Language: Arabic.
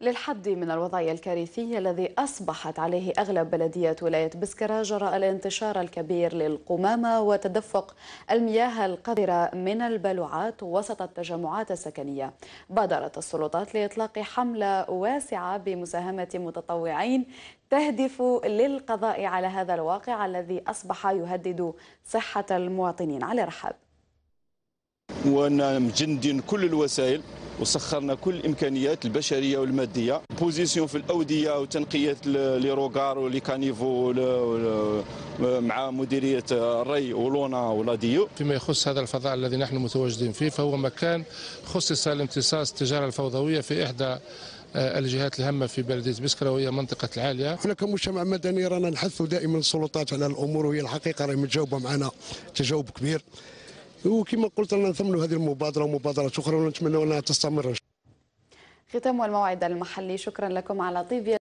للحد من الوضع الكارثي الذي أصبحت عليه أغلب بلدية ولاية بسكرة جراء الانتشار الكبير للقمامة وتدفق المياه القذرة من البلوعات وسط التجمعات السكنية بادرت السلطات لإطلاق حملة واسعة بمساهمة متطوعين تهدف للقضاء على هذا الواقع الذي أصبح يهدد صحة المواطنين على رحاب مجندين كل الوسائل وسخرنا كل الامكانيات البشريه والماديه بوزيسيون في الاوديه وتنقيه لي روغار ولي كانيفو مع مديريه الري ولونا ولاديو فيما يخص هذا الفضاء الذي نحن متواجدين فيه فهو مكان خصص لامتصاص التجاره الفوضويه في احدى آه، الجهات الهامه في بلديه بسكره وهي منطقه العاليه. احنا كمجتمع مدني رانا نحثوا دائما السلطات على الامور وهي الحقيقه راهي متجاوبه معنا تجاوب كبير. وكما قلت انا نثمنوا هذه المبادره ومبادرات اخرى ونتمنى انها تستمر ختام الموعد المحلي شكرا لكم على طيب